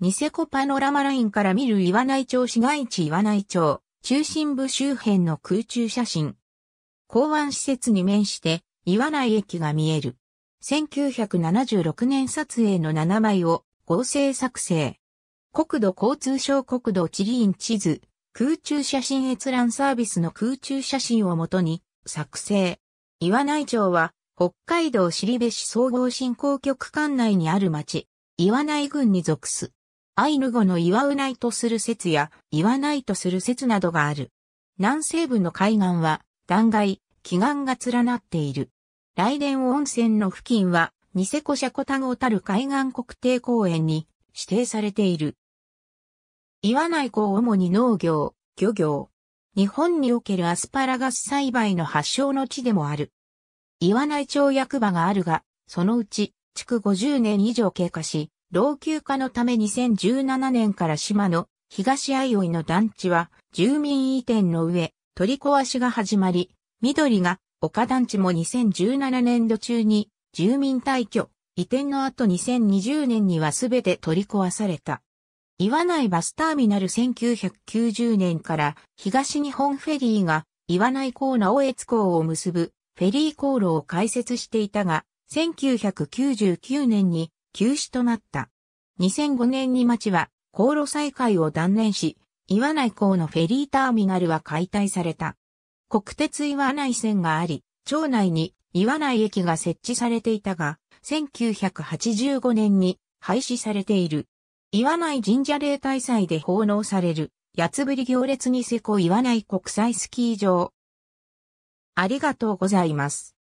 ニセコパノラマラインから見る岩内町市街地岩内町、中心部周辺の空中写真。港湾施設に面して、岩内駅が見える。1976年撮影の7枚を合成作成。国土交通省国土地理院地図、空中写真閲覧サービスの空中写真をもとに作成。岩内町は北海道尻部市総合振興局管内にある町、岩内郡に属す。アイヌ語の岩うないとする説や、言わないとする説などがある。南西部の海岸は、断崖、奇岩が連なっている。雷電温泉の付近は、ニセコシャコタゴタル海岸国定公園に指定されている。岩内湖主に農業、漁業。日本におけるアスパラガス栽培の発祥の地でもある。岩内町役場があるが、そのうち、築50年以上経過し、老朽化のため2017年から島の東相生の団地は住民移転の上取り壊しが始まり、緑が丘団地も2017年度中に住民退去、移転の後2020年にはすべて取り壊された。岩内バスターミナル1990年から東日本フェリーが岩内港直江津港を結ぶフェリー航路を開設していたが、1999年に休止となった。2005年に町は航路再開を断念し、岩内港のフェリーターミナルは解体された。国鉄岩内線があり、町内に岩内駅が設置されていたが、1985年に廃止されている。岩内神社霊大祭で奉納される、八つぶり行列にせこ岩内国際スキー場。ありがとうございます。